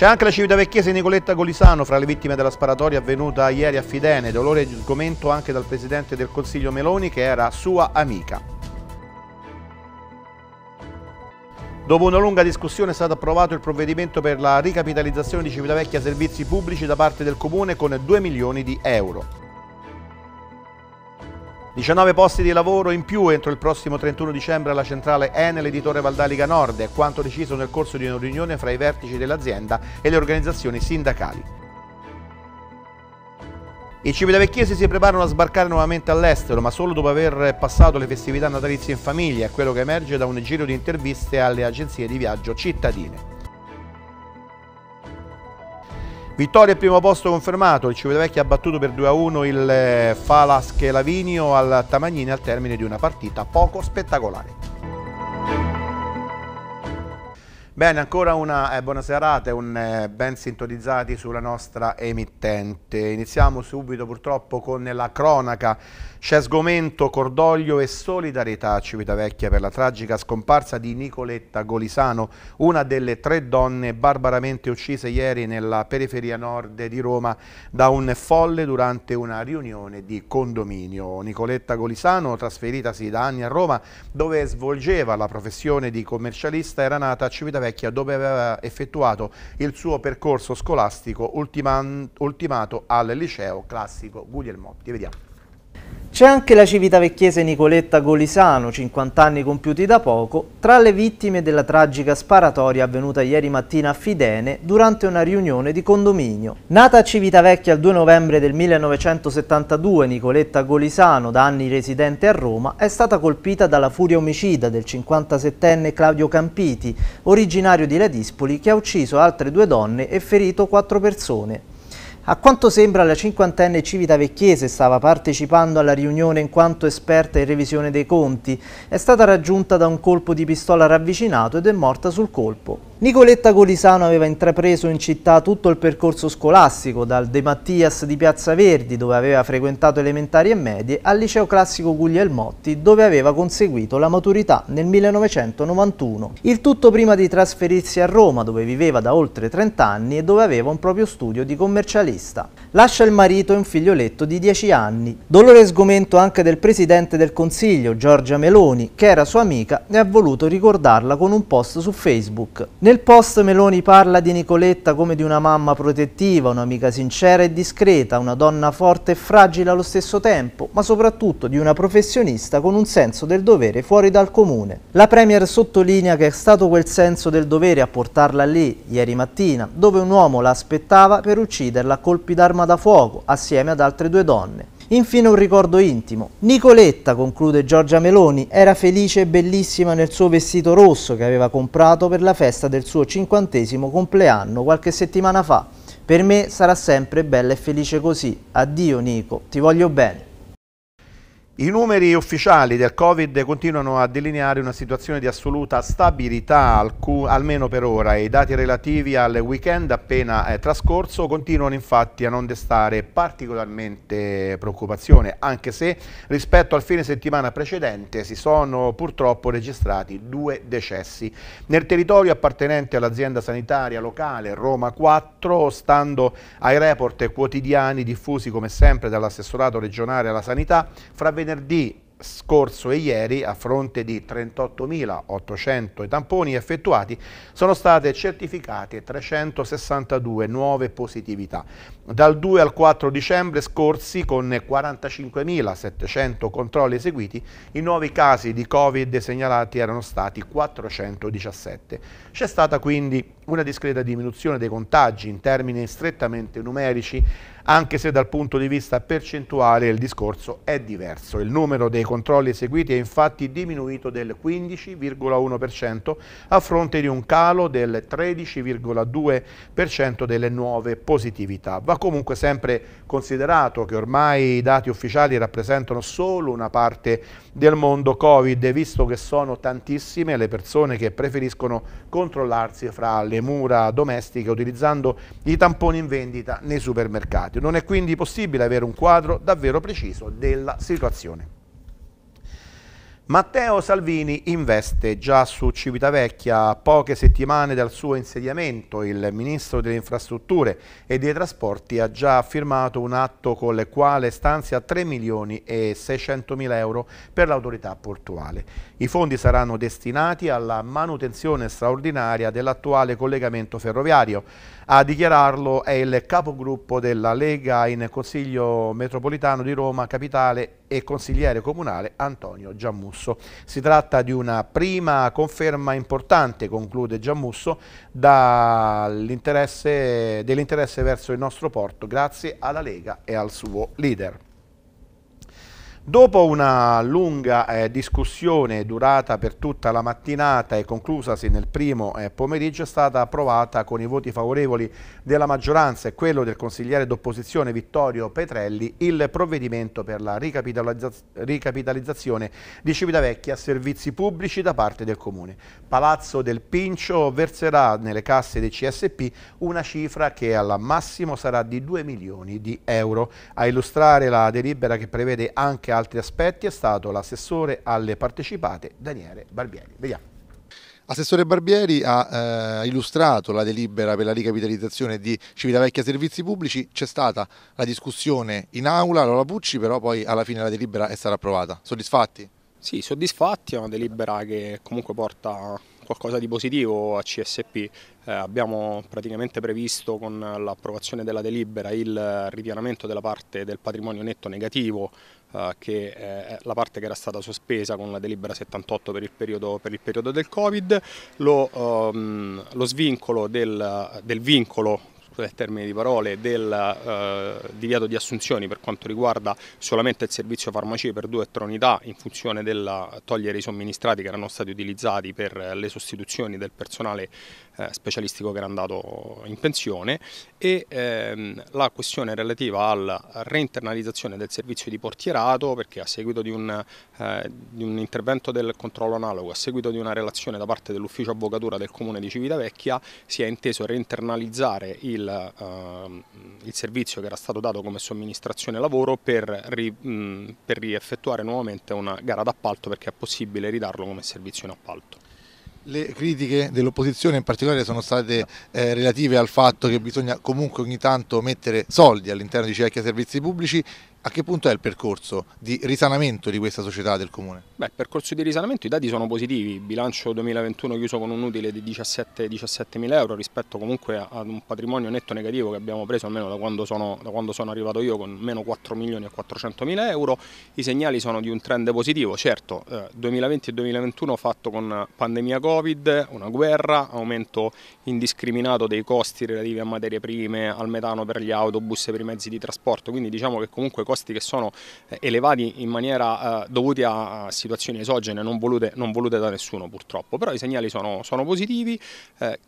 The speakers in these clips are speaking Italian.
C'è anche la civitavecchiese Nicoletta Golisano fra le vittime della sparatoria avvenuta ieri a Fidene, dolore e sgomento anche dal Presidente del Consiglio Meloni che era sua amica. Dopo una lunga discussione è stato approvato il provvedimento per la ricapitalizzazione di Civitavecchia Servizi Pubblici da parte del Comune con 2 milioni di euro. 19 posti di lavoro in più entro il prossimo 31 dicembre alla centrale Enel Editore Valdalica Nord, è quanto deciso nel corso di una riunione fra i vertici dell'azienda e le organizzazioni sindacali. I civitavecchiesi si preparano a sbarcare nuovamente all'estero, ma solo dopo aver passato le festività natalizie in famiglia, è quello che emerge da un giro di interviste alle agenzie di viaggio cittadine. Vittoria al primo posto confermato, il Civitavecchia ha battuto per 2-1 il eh, Falasche Lavinio al Tamagnini al termine di una partita poco spettacolare. Bene, ancora una eh, buona serata e un eh, ben sintonizzati sulla nostra emittente. Iniziamo subito purtroppo con la cronaca. C'è sgomento, cordoglio e solidarietà a Civitavecchia per la tragica scomparsa di Nicoletta Golisano, una delle tre donne barbaramente uccise ieri nella periferia nord di Roma da un folle durante una riunione di condominio. Nicoletta Golisano, trasferitasi da anni a Roma, dove svolgeva la professione di commercialista, era nata a Civitavecchia Civitavecchia dove aveva effettuato il suo percorso scolastico ultimato al liceo classico Guglielmotti. Vediamo. C'è anche la civitavecchiese Nicoletta Golisano, 50 anni compiuti da poco, tra le vittime della tragica sparatoria avvenuta ieri mattina a Fidene durante una riunione di condominio. Nata a Civitavecchia il 2 novembre del 1972, Nicoletta Golisano, da anni residente a Roma, è stata colpita dalla furia omicida del 57enne Claudio Campiti, originario di Ladispoli, che ha ucciso altre due donne e ferito quattro persone. A quanto sembra la cinquantenne Civita Vecchiese stava partecipando alla riunione in quanto esperta in revisione dei conti. È stata raggiunta da un colpo di pistola ravvicinato ed è morta sul colpo. Nicoletta Colisano aveva intrapreso in città tutto il percorso scolastico, dal De Mattias di Piazza Verdi, dove aveva frequentato elementari e medie, al liceo classico Guglielmotti, dove aveva conseguito la maturità nel 1991. Il tutto prima di trasferirsi a Roma, dove viveva da oltre 30 anni e dove aveva un proprio studio di commercialista. Lascia il marito e un figlioletto di 10 anni. Dolore e sgomento anche del presidente del consiglio, Giorgia Meloni, che era sua amica e ha voluto ricordarla con un post su Facebook. Nel nel post Meloni parla di Nicoletta come di una mamma protettiva, un'amica sincera e discreta, una donna forte e fragile allo stesso tempo, ma soprattutto di una professionista con un senso del dovere fuori dal comune. La Premier sottolinea che è stato quel senso del dovere a portarla lì, ieri mattina, dove un uomo la aspettava per ucciderla a colpi d'arma da fuoco, assieme ad altre due donne. Infine un ricordo intimo. Nicoletta, conclude Giorgia Meloni, era felice e bellissima nel suo vestito rosso che aveva comprato per la festa del suo cinquantesimo compleanno qualche settimana fa. Per me sarà sempre bella e felice così. Addio Nico, ti voglio bene. I numeri ufficiali del Covid continuano a delineare una situazione di assoluta stabilità, almeno per ora. e I dati relativi al weekend appena eh, trascorso continuano infatti a non destare particolarmente preoccupazione, anche se rispetto al fine settimana precedente si sono purtroppo registrati due decessi. Nel territorio appartenente all'azienda sanitaria locale Roma 4, stando ai report quotidiani diffusi come sempre dall'assessorato regionale alla sanità, fravvediamo venerdì scorso e ieri, a fronte di 38.800 tamponi effettuati, sono state certificate 362 nuove positività dal 2 al 4 dicembre scorsi con 45.700 controlli eseguiti, i nuovi casi di Covid segnalati erano stati 417. C'è stata quindi una discreta diminuzione dei contagi in termini strettamente numerici, anche se dal punto di vista percentuale il discorso è diverso. Il numero dei controlli eseguiti è infatti diminuito del 15,1% a fronte di un calo del 13,2% delle nuove positività Va comunque sempre considerato che ormai i dati ufficiali rappresentano solo una parte del mondo Covid, visto che sono tantissime le persone che preferiscono controllarsi fra le mura domestiche utilizzando i tamponi in vendita nei supermercati. Non è quindi possibile avere un quadro davvero preciso della situazione. Matteo Salvini investe già su Civitavecchia a poche settimane dal suo insediamento. Il ministro delle infrastrutture e dei trasporti ha già firmato un atto con il quale stanzia 3 milioni e 600 mila euro per l'autorità portuale. I fondi saranno destinati alla manutenzione straordinaria dell'attuale collegamento ferroviario a dichiararlo è il capogruppo della Lega in Consiglio Metropolitano di Roma Capitale e consigliere comunale Antonio Giammusso. Si tratta di una prima conferma importante, conclude Giammusso, dell'interesse verso il nostro porto grazie alla Lega e al suo leader. Dopo una lunga eh, discussione durata per tutta la mattinata e conclusasi nel primo eh, pomeriggio è stata approvata con i voti favorevoli della maggioranza e quello del consigliere d'opposizione Vittorio Petrelli il provvedimento per la ricapitalizza ricapitalizzazione di Civitavecchia a servizi pubblici da parte del Comune. Palazzo del Pincio verserà nelle casse dei CSP una cifra che al massimo sarà di 2 milioni di euro. A illustrare la delibera che prevede anche altri aspetti è stato l'assessore alle partecipate Daniele Barbieri. Vediamo. Assessore Barbieri ha eh, illustrato la delibera per la ricapitalizzazione di Civitavecchia Servizi Pubblici, c'è stata la discussione in aula, Lola Pucci, però poi alla fine la delibera è stata approvata. Soddisfatti? Sì, soddisfatti, è una delibera che comunque porta qualcosa di positivo a CSP. Eh, abbiamo praticamente previsto con l'approvazione della delibera il ripianamento della parte del patrimonio netto negativo eh, che è eh, la parte che era stata sospesa con la delibera 78 per il periodo, per il periodo del Covid, lo, um, lo svincolo del, del vincolo scusate termine di parole, del eh, divieto di assunzioni per quanto riguarda solamente il servizio farmacie per due e tre unità in funzione del togliere i somministrati che erano stati utilizzati per le sostituzioni del personale eh, specialistico che era andato in pensione e ehm, la questione relativa alla reinternalizzazione del servizio di portierato perché a seguito di un, eh, di un intervento del controllo analogo, a seguito di una relazione da parte dell'ufficio avvocatura del comune di Civitavecchia si è inteso reinternalizzare il, eh, il servizio che era stato dato come somministrazione lavoro per, ri, mh, per rieffettuare nuovamente una gara d'appalto perché è possibile ridarlo come servizio in appalto. Le critiche dell'opposizione in particolare sono state eh, relative al fatto che bisogna comunque ogni tanto mettere soldi all'interno di cerchi servizi pubblici a che punto è il percorso di risanamento di questa società del Comune? Beh, il percorso di risanamento, i dati sono positivi, bilancio 2021 chiuso con un utile di 17, 17 mila euro rispetto comunque ad un patrimonio netto negativo che abbiamo preso almeno da quando sono, da quando sono arrivato io con meno 4 milioni e 400 mila euro, i segnali sono di un trend positivo, certo eh, 2020 e 2021 fatto con pandemia Covid, una guerra, aumento indiscriminato dei costi relativi a materie prime, al metano per gli autobus e per i mezzi di trasporto, quindi diciamo che comunque costi che sono eh, elevati in maniera eh, dovuti a situazioni esogene non volute, non volute, da nessuno purtroppo, però i segnali sono, sono positivi. Eh,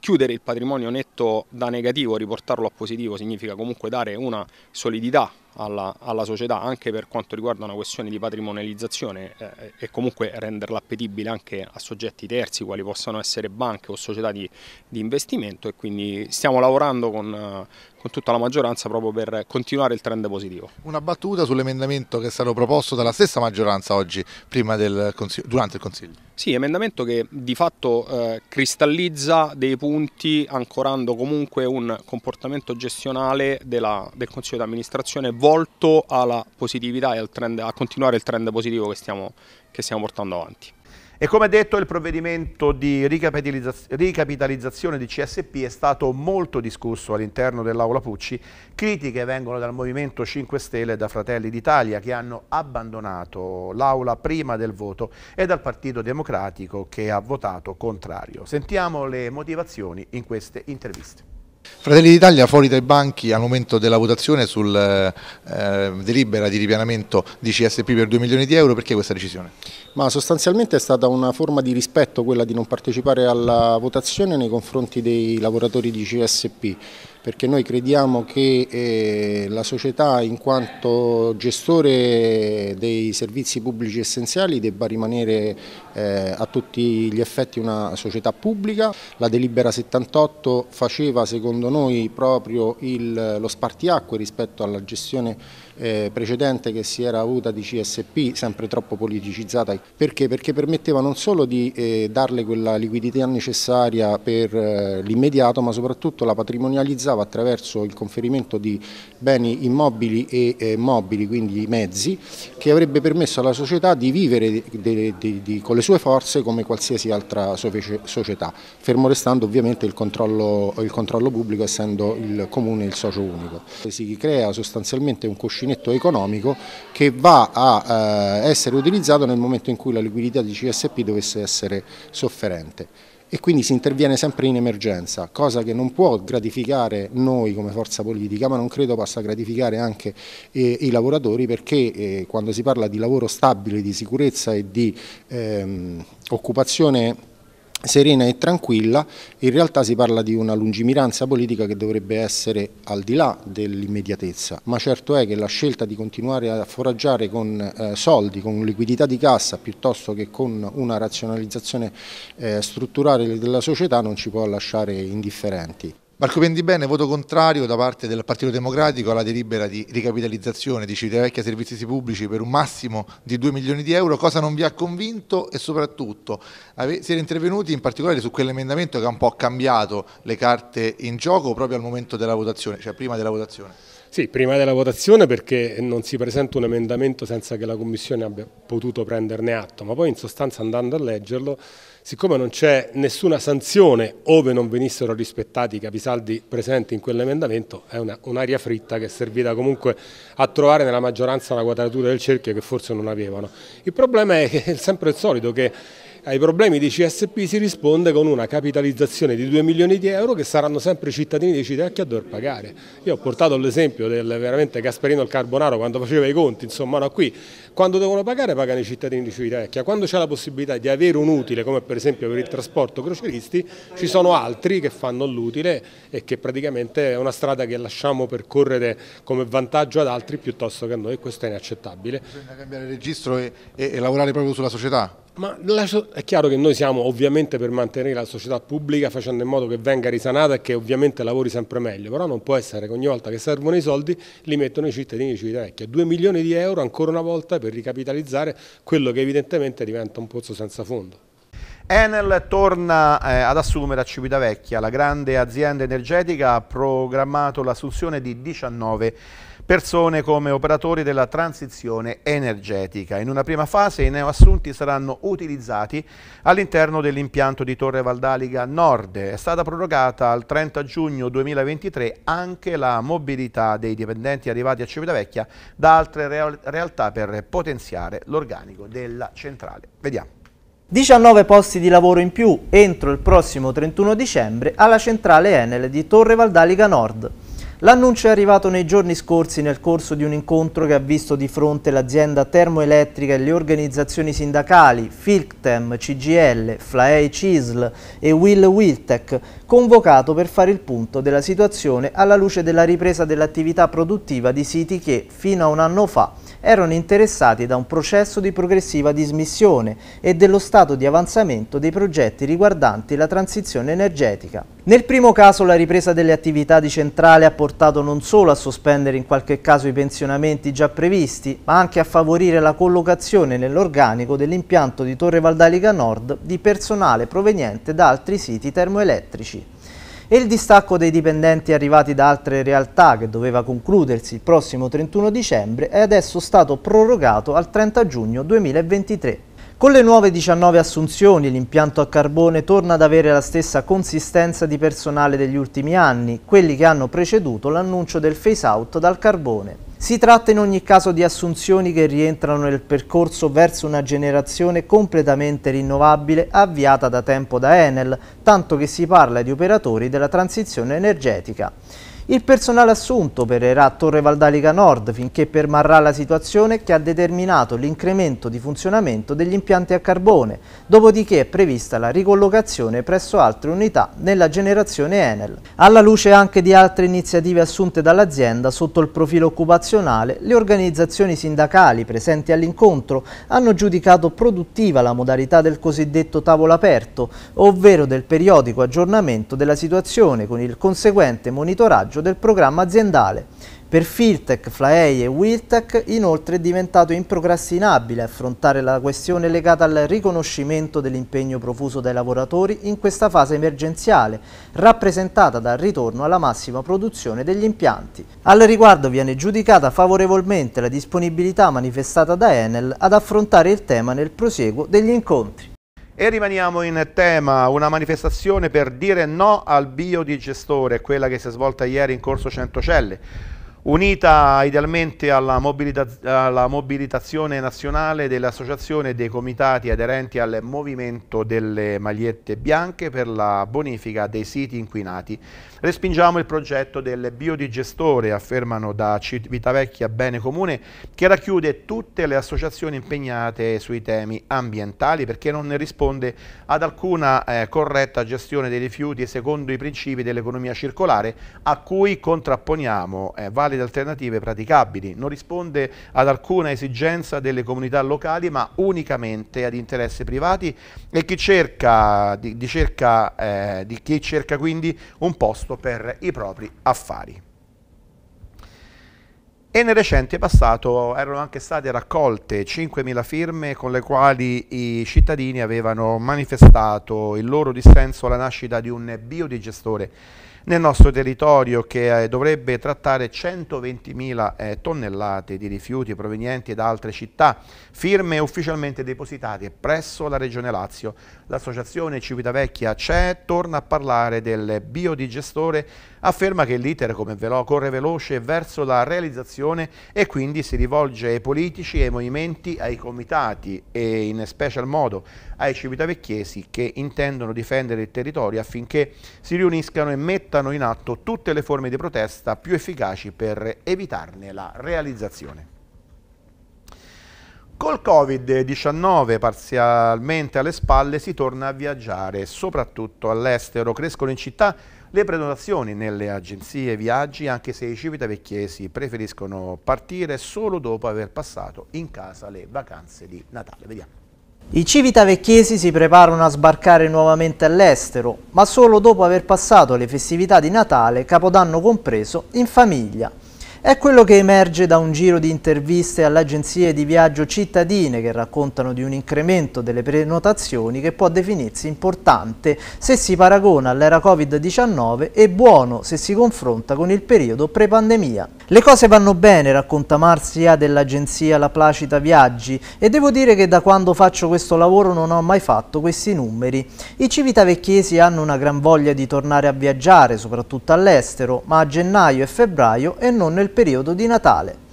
chiudere il patrimonio netto da negativo, riportarlo a positivo significa comunque dare una solidità alla, alla, società anche per quanto riguarda una questione di patrimonializzazione eh, eh e comunque renderla appetibile anche a soggetti terzi quali possano essere banche o società di, di investimento e quindi stiamo lavorando con, eh, con tutta la maggioranza proprio per continuare il trend positivo. Una battuta sull'emendamento che è stato proposto dalla stessa maggioranza oggi del, durante il Consiglio. Sì, emendamento che di fatto eh, cristallizza dei punti ancorando comunque un comportamento gestionale della, del Consiglio di amministrazione volto alla positività e trend, a continuare il trend positivo che stiamo, che stiamo portando avanti. E come detto il provvedimento di ricapitalizzazione di CSP è stato molto discusso all'interno dell'Aula Pucci, critiche vengono dal Movimento 5 Stelle e da Fratelli d'Italia che hanno abbandonato l'Aula prima del voto e dal Partito Democratico che ha votato contrario. Sentiamo le motivazioni in queste interviste. Fratelli d'Italia fuori dai banchi al momento della votazione sul eh, delibera di ripianamento di CSP per 2 milioni di euro, perché questa decisione? Ma sostanzialmente è stata una forma di rispetto quella di non partecipare alla votazione nei confronti dei lavoratori di CSP perché noi crediamo che eh, la società in quanto gestore dei servizi pubblici essenziali debba rimanere eh, a tutti gli effetti una società pubblica. La delibera 78 faceva secondo noi proprio il, lo spartiacque rispetto alla gestione eh, precedente che si era avuta di CSP, sempre troppo politicizzata. Perché? Perché permetteva non solo di eh, darle quella liquidità necessaria per eh, l'immediato, ma soprattutto la patrimonializzava attraverso il conferimento di beni immobili e eh, mobili, quindi mezzi, che avrebbe permesso alla società di vivere de, de, de, con le sue forze come qualsiasi altra società, fermo restando ovviamente il controllo, il controllo pubblico essendo il comune il socio unico. Si crea sostanzialmente un cuscino netto economico che va a eh, essere utilizzato nel momento in cui la liquidità di CSP dovesse essere sofferente e quindi si interviene sempre in emergenza, cosa che non può gratificare noi come forza politica, ma non credo possa gratificare anche eh, i lavoratori perché eh, quando si parla di lavoro stabile, di sicurezza e di ehm, occupazione serena e tranquilla, in realtà si parla di una lungimiranza politica che dovrebbe essere al di là dell'immediatezza, ma certo è che la scelta di continuare a foraggiare con eh, soldi, con liquidità di cassa, piuttosto che con una razionalizzazione eh, strutturale della società non ci può lasciare indifferenti. Marco Pendibene, voto contrario da parte del Partito Democratico alla delibera di ricapitalizzazione di Civitavecchia Servizi Pubblici per un massimo di 2 milioni di euro. Cosa non vi ha convinto e soprattutto siete intervenuti in particolare su quell'emendamento che ha un po' cambiato le carte in gioco proprio al momento della votazione, cioè prima della votazione? Sì, prima della votazione perché non si presenta un emendamento senza che la Commissione abbia potuto prenderne atto, ma poi in sostanza andando a leggerlo Siccome non c'è nessuna sanzione ove non venissero rispettati i capisaldi presenti in quell'emendamento, è un'aria un fritta che è servita comunque a trovare nella maggioranza la quadratura del cerchio che forse non avevano. Il problema è, è sempre il solito che ai problemi di CSP si risponde con una capitalizzazione di 2 milioni di euro che saranno sempre i cittadini di Citecchia a dover pagare. Io ho portato l'esempio del veramente Gasperino il Carbonaro quando faceva i conti, insomma no, qui quando devono pagare pagano i cittadini di Civitavecchia, quando c'è la possibilità di avere un utile come per esempio per il trasporto croceristi ci sono altri che fanno l'utile e che praticamente è una strada che lasciamo percorrere come vantaggio ad altri piuttosto che a noi, questo è inaccettabile. Bisogna cambiare registro e, e, e lavorare proprio sulla società? Ma è chiaro che noi siamo ovviamente per mantenere la società pubblica facendo in modo che venga risanata e che ovviamente lavori sempre meglio, però non può essere che ogni volta che servono i soldi li mettono i cittadini di Civitavecchia. 2 milioni di euro ancora una volta per ricapitalizzare quello che evidentemente diventa un pozzo senza fondo. Enel torna eh, ad assumere a Civitavecchia, la grande azienda energetica ha programmato l'assunzione di 19 milioni persone come operatori della transizione energetica. In una prima fase i neoassunti saranno utilizzati all'interno dell'impianto di Torre Valdaliga Nord. È stata prorogata al 30 giugno 2023 anche la mobilità dei dipendenti arrivati a Civitavecchia da altre real realtà per potenziare l'organico della centrale. Vediamo. 19 posti di lavoro in più entro il prossimo 31 dicembre alla centrale Enel di Torre Valdaliga Nord. L'annuncio è arrivato nei giorni scorsi nel corso di un incontro che ha visto di fronte l'azienda termoelettrica e le organizzazioni sindacali Filctem, CGL, Flaei Cisl e Will Wiltec, convocato per fare il punto della situazione alla luce della ripresa dell'attività produttiva di siti che, fino a un anno fa, erano interessati da un processo di progressiva dismissione e dello stato di avanzamento dei progetti riguardanti la transizione energetica. Nel primo caso la ripresa delle attività di centrale ha portato non solo a sospendere in qualche caso i pensionamenti già previsti, ma anche a favorire la collocazione nell'organico dell'impianto di Torre Valdalica Nord di personale proveniente da altri siti termoelettrici e il distacco dei dipendenti arrivati da altre realtà che doveva concludersi il prossimo 31 dicembre è adesso stato prorogato al 30 giugno 2023. Con le nuove 19 assunzioni l'impianto a carbone torna ad avere la stessa consistenza di personale degli ultimi anni, quelli che hanno preceduto l'annuncio del phase out dal carbone. Si tratta in ogni caso di assunzioni che rientrano nel percorso verso una generazione completamente rinnovabile avviata da tempo da Enel, tanto che si parla di operatori della transizione energetica. Il personale assunto opererà a Torre Valdalica Nord finché permarrà la situazione che ha determinato l'incremento di funzionamento degli impianti a carbone, dopodiché è prevista la ricollocazione presso altre unità nella generazione Enel. Alla luce anche di altre iniziative assunte dall'azienda sotto il profilo occupazionale, le organizzazioni sindacali presenti all'incontro hanno giudicato produttiva la modalità del cosiddetto tavolo aperto, ovvero del periodico aggiornamento della situazione con il conseguente monitoraggio monitoraggio del programma aziendale. Per Filtec, Flaei e Wirtec inoltre è diventato improcrastinabile affrontare la questione legata al riconoscimento dell'impegno profuso dai lavoratori in questa fase emergenziale, rappresentata dal ritorno alla massima produzione degli impianti. Al riguardo viene giudicata favorevolmente la disponibilità manifestata da Enel ad affrontare il tema nel prosieguo degli incontri. E rimaniamo in tema, una manifestazione per dire no al biodigestore, quella che si è svolta ieri in corso Centocelle unita idealmente alla, mobilita alla mobilitazione nazionale delle associazioni e dei comitati aderenti al movimento delle magliette bianche per la bonifica dei siti inquinati. Respingiamo il progetto del biodigestore, affermano da Vitavecchia Bene Comune, che racchiude tutte le associazioni impegnate sui temi ambientali perché non risponde ad alcuna eh, corretta gestione dei rifiuti secondo i principi dell'economia circolare a cui contrapponiamo eh, valide valide alternative praticabili. Non risponde ad alcuna esigenza delle comunità locali, ma unicamente ad interessi privati e chi cerca, di, di cerca, eh, di chi cerca quindi un posto per i propri affari e nel recente passato erano anche state raccolte 5.000 firme con le quali i cittadini avevano manifestato il loro dissenso alla nascita di un biodigestore nel nostro territorio che eh, dovrebbe trattare 120.000 eh, tonnellate di rifiuti provenienti da altre città, firme ufficialmente depositate presso la Regione Lazio. L'associazione Civitavecchia CE torna a parlare del biodigestore, afferma che l'iter velo corre veloce verso la realizzazione e quindi si rivolge ai politici, ai movimenti, ai comitati e in special modo ai civitavecchiesi che intendono difendere il territorio affinché si riuniscano e mettano in atto tutte le forme di protesta più efficaci per evitarne la realizzazione. Col Covid-19 parzialmente alle spalle si torna a viaggiare, soprattutto all'estero. Crescono in città le prenotazioni nelle agenzie viaggi, anche se i civitavecchiesi preferiscono partire solo dopo aver passato in casa le vacanze di Natale. Vediamo. I civitavecchiesi si preparano a sbarcare nuovamente all'estero, ma solo dopo aver passato le festività di Natale, Capodanno compreso, in famiglia. È quello che emerge da un giro di interviste alle agenzie di viaggio cittadine che raccontano di un incremento delle prenotazioni che può definirsi importante se si paragona all'era Covid-19 e buono se si confronta con il periodo pre-pandemia. Le cose vanno bene, racconta Marzia dell'agenzia La Placita Viaggi e devo dire che da quando faccio questo lavoro non ho mai fatto questi numeri. I civitavecchiesi hanno una gran voglia di tornare a viaggiare, soprattutto all'estero, ma a gennaio e febbraio e non nel periodo di Natale.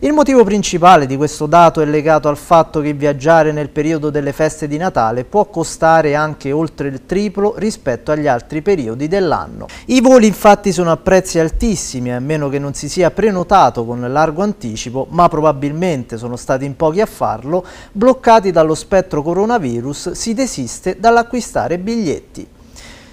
Il motivo principale di questo dato è legato al fatto che viaggiare nel periodo delle feste di Natale può costare anche oltre il triplo rispetto agli altri periodi dell'anno. I voli infatti sono a prezzi altissimi, a meno che non si sia prenotato con largo anticipo, ma probabilmente sono stati in pochi a farlo, bloccati dallo spettro coronavirus si desiste dall'acquistare biglietti.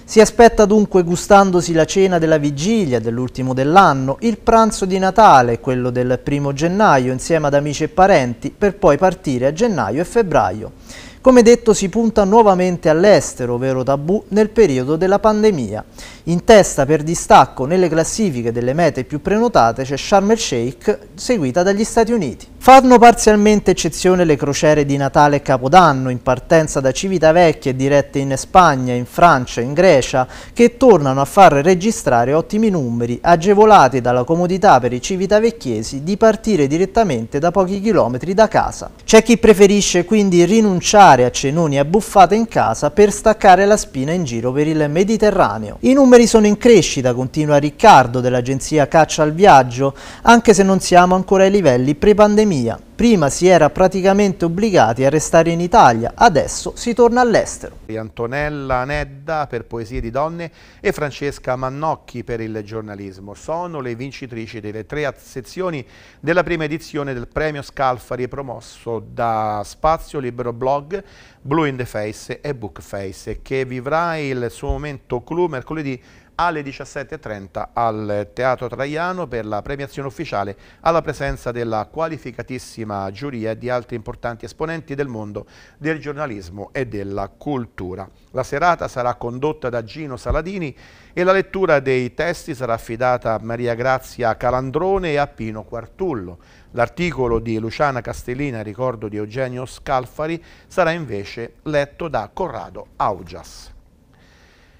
Si aspetta dunque, gustandosi la cena della vigilia, dell'ultimo dell'anno, il pranzo di Natale, quello del primo gennaio, insieme ad amici e parenti, per poi partire a gennaio e febbraio. Come detto si punta nuovamente all'estero, vero tabù, nel periodo della pandemia. In testa per distacco nelle classifiche delle mete più prenotate c'è Sharm el Sheikh, seguita dagli Stati Uniti. Fanno parzialmente eccezione le crociere di Natale e Capodanno in partenza da Civitavecchia e dirette in Spagna, in Francia, in Grecia, che tornano a far registrare ottimi numeri, agevolati dalla comodità per i civitavecchiesi di partire direttamente da pochi chilometri da casa. C'è chi preferisce quindi rinunciare a cenoni e buffate in casa per staccare la spina in giro per il Mediterraneo. I numeri numeri sono in crescita, continua Riccardo dell'agenzia Caccia al Viaggio, anche se non siamo ancora ai livelli pre-pandemia. Prima si era praticamente obbligati a restare in Italia, adesso si torna all'estero. Antonella Nedda per Poesie di Donne e Francesca Mannocchi per il giornalismo sono le vincitrici delle tre sezioni della prima edizione del premio Scalfari promosso da Spazio Libero Blog, Blue in the Face e Bookface che vivrà il suo momento clou mercoledì alle 17.30 al Teatro Traiano per la premiazione ufficiale alla presenza della qualificatissima giuria e di altri importanti esponenti del mondo del giornalismo e della cultura. La serata sarà condotta da Gino Saladini e la lettura dei testi sarà affidata a Maria Grazia Calandrone e a Pino Quartullo. L'articolo di Luciana Castellina, ricordo di Eugenio Scalfari, sarà invece letto da Corrado Augias.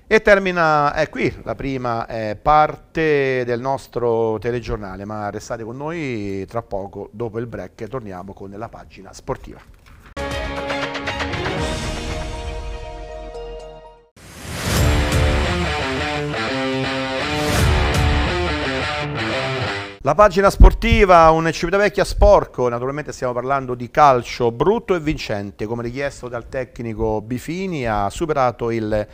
E termina eh, qui la prima eh, parte del nostro telegiornale, ma restate con noi tra poco, dopo il break torniamo con la pagina sportiva. La pagina sportiva, un Civitavecchia sporco, naturalmente stiamo parlando di calcio brutto e vincente, come richiesto dal tecnico Bifini, ha superato il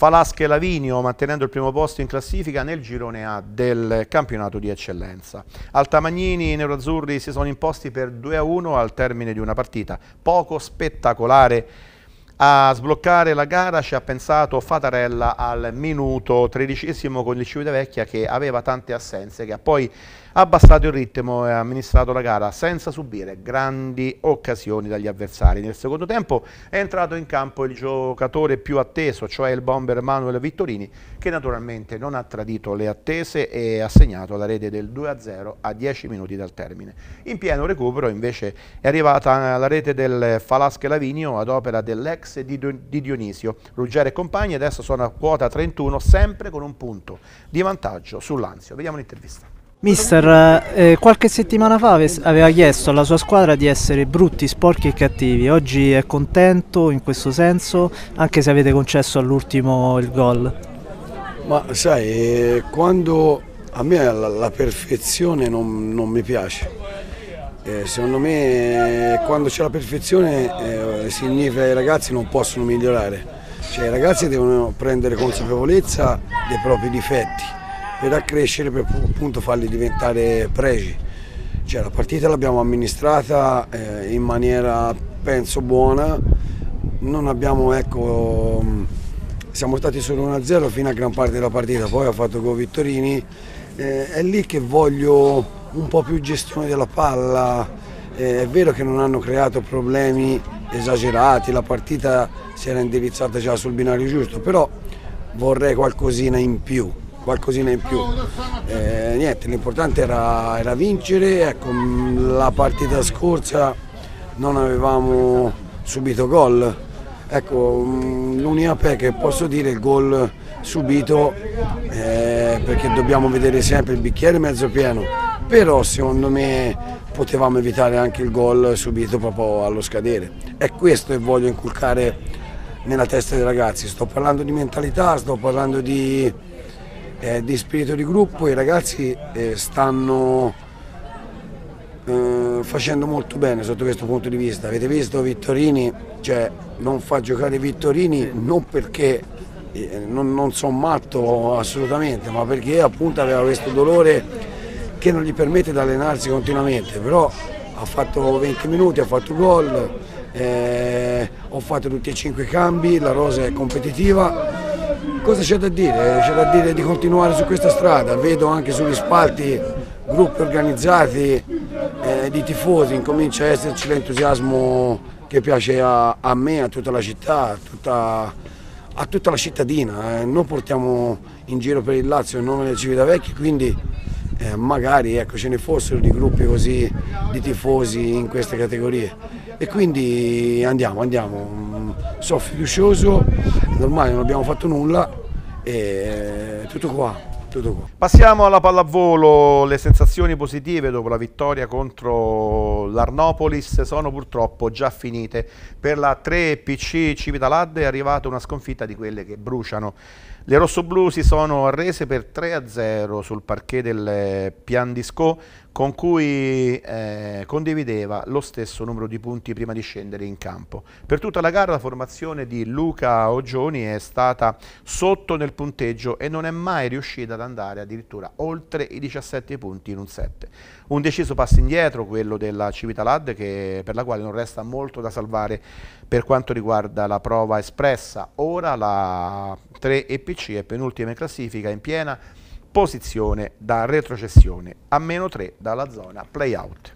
Falasche e Lavinio mantenendo il primo posto in classifica nel girone A del campionato di eccellenza. Altamagnini e Neuroazzurri si sono imposti per 2-1 al termine di una partita poco spettacolare. A sbloccare la gara ci ha pensato Fatarella al minuto tredicesimo con il Civitavecchia che aveva tante assenze che ha poi abbassato il ritmo e ha amministrato la gara senza subire grandi occasioni dagli avversari. Nel secondo tempo è entrato in campo il giocatore più atteso, cioè il bomber Manuel Vittorini, che naturalmente non ha tradito le attese e ha segnato la rete del 2-0 a 10 minuti dal termine. In pieno recupero invece è arrivata la rete del Falasche Lavinio ad opera dell'ex di Dionisio. Ruggero e compagni adesso sono a quota 31 sempre con un punto di vantaggio sull'Anzio. Vediamo l'intervista. Mister, eh, eh, qualche settimana fa aveva chiesto alla sua squadra di essere brutti, sporchi e cattivi. Oggi è contento in questo senso, anche se avete concesso all'ultimo il gol. Ma sai, eh, quando a me la, la perfezione non, non, mi piace. Eh, secondo me eh, quando c'è la perfezione eh, significa che i ragazzi non possono migliorare. Cioè i ragazzi devono prendere consapevolezza dei propri difetti per accrescere, per appunto farli diventare pregi. Cioè, la partita l'abbiamo amministrata eh, in maniera, penso, buona, abbiamo, ecco, mm, siamo stati solo 1-0 fino a gran parte della partita, poi ha fatto gol Vittorini, eh, è lì che voglio un po' più gestione della palla, eh, è vero che non hanno creato problemi esagerati, la partita si era indirizzata già sul binario giusto, però vorrei qualcosina in più qualcosina in più. Eh, niente, l'importante era, era, vincere, ecco, la partita scorsa non avevamo subito gol, ecco, mm, l'unica che posso dire è il gol subito eh, perché dobbiamo vedere sempre il bicchiere mezzo pieno, però secondo me potevamo evitare anche il gol subito proprio allo scadere. È questo che voglio inculcare nella testa dei ragazzi, sto parlando di mentalità, sto parlando di eh, di spirito di gruppo, i ragazzi eh, stanno eh, facendo molto bene sotto questo punto di vista. Avete visto Vittorini, cioè, non fa giocare Vittorini non perché eh, non, non sono matto assolutamente, ma perché appunto aveva questo dolore che non gli permette di allenarsi continuamente, però ha fatto 20 minuti, ha fatto gol, eh, ho fatto tutti e cinque i cambi, la rosa è competitiva Cosa c'è da dire? C'è da dire di continuare su questa strada, vedo anche sugli spalti gruppi organizzati eh, di tifosi, incomincia a esserci l'entusiasmo che piace a, a, me, a tutta la città, a tutta, a tutta la cittadina. Eh. Noi portiamo in giro per il Lazio il nome del Civitavecchi, quindi eh, magari ecco, ce ne fossero di gruppi così di tifosi in queste categorie. E quindi andiamo, andiamo. Mm, Sono fiducioso ormai non abbiamo fatto nulla e eh, tutto qua. Tutto qua. Passiamo alla pallavolo, le sensazioni positive dopo la vittoria contro l'Arnopolis sono purtroppo già finite. Per la 3PC Civitaladde è arrivata una sconfitta di quelle che bruciano. Le rossoblù si sono arrese per 3-0 sul parquet del Pian Disco con cui eh, condivideva lo stesso numero di punti prima di scendere in campo. Per tutta la gara la formazione di Luca Ogioni è stata sotto nel punteggio e non è mai riuscita ad andare addirittura oltre i 17 punti in un 7. Un deciso passo indietro quello della Civitalad che, per la quale non resta molto da salvare per quanto riguarda la prova espressa. Ora la 3 EPC è penultima in classifica in piena posizione da retrocessione, a meno 3 dalla zona playout.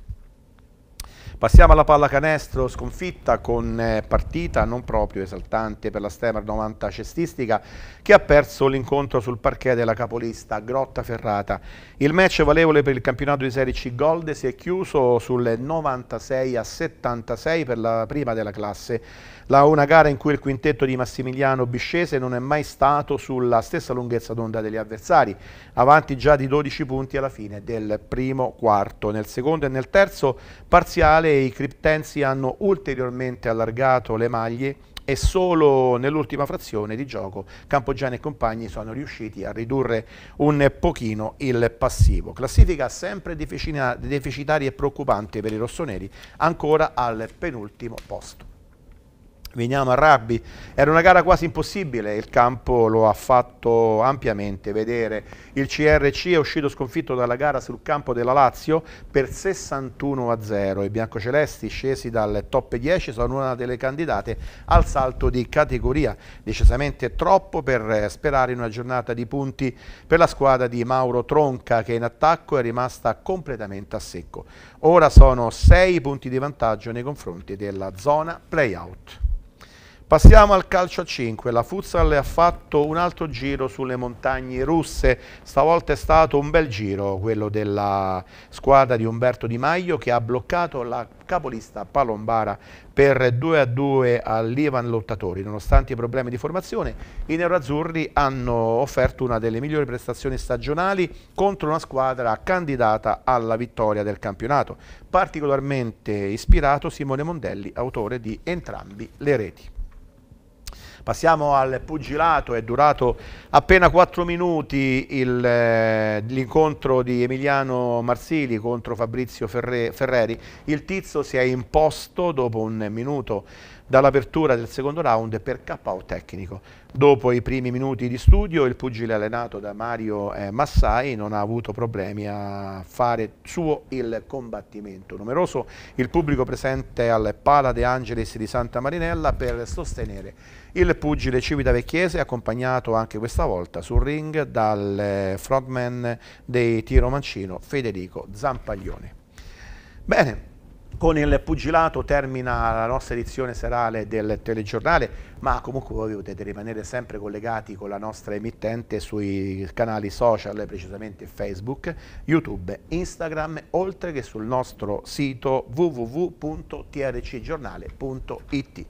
Passiamo alla pallacanestro sconfitta con eh, partita non proprio esaltante per la Stemer 90 cestistica che ha perso l'incontro sul parquet della capolista Grotta Ferrata. Il match valevole per il campionato di Serie C Gold si è chiuso sul 96 a 76 per la prima della classe la una gara in cui il quintetto di Massimiliano Biscese non è mai stato sulla stessa lunghezza d'onda degli avversari, avanti già di 12 punti alla fine del primo quarto. Nel secondo e nel terzo parziale i criptensi hanno ulteriormente allargato le maglie e solo nell'ultima frazione di gioco Campogiani e compagni sono riusciti a ridurre un pochino il passivo. Classifica sempre deficitaria e preoccupante per i rossoneri, ancora al penultimo posto. Veniamo a Rabbi, era una gara quasi impossibile, il campo lo ha fatto ampiamente vedere. Il CRC è uscito sconfitto dalla gara sul campo della Lazio per 61 a 0. I biancocelesti scesi dal top 10 sono una delle candidate al salto di categoria, decisamente troppo per eh, sperare in una giornata di punti per la squadra di Mauro Tronca che in attacco è rimasta completamente a secco. Ora sono 6 punti di vantaggio nei confronti della zona playout. Passiamo al calcio a 5, la Futsal ha fatto un altro giro sulle montagne russe, stavolta è stato un bel giro quello della squadra di Umberto Di Maio che ha bloccato la capolista Palombara per 2 a 2 all'Ivan Lottatori. Nonostante i problemi di formazione, i neroazzurri hanno offerto una delle migliori prestazioni stagionali contro una squadra candidata alla vittoria del campionato. Particolarmente ispirato Simone Mondelli, autore di entrambi le reti. Passiamo al pugilato, è durato appena 4 minuti eh, l'incontro di Emiliano Marsili contro Fabrizio Ferreri. Il tizio si è imposto dopo un minuto dall'apertura del secondo round per KO tecnico. Dopo i primi minuti di studio il pugile allenato da Mario eh, Massai non ha avuto problemi a fare suo il combattimento. Numeroso il pubblico presente al Pala De Angelis di Santa Marinella per sostenere il pugile civitavecchiese accompagnato anche questa volta sul ring dal eh, frontman dei Tiro Mancino Federico Zampaglione. Bene, con il pugilato termina la nostra edizione serale del telegiornale, ma comunque voi potete rimanere sempre collegati con la nostra emittente sui canali social, precisamente Facebook, YouTube, Instagram, oltre che sul nostro sito www.trcgiornale.it.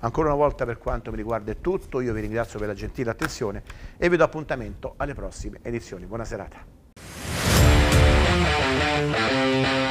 Ancora una volta per quanto mi riguarda è tutto, io vi ringrazio per la gentile attenzione e vi do appuntamento alle prossime edizioni. Buona serata.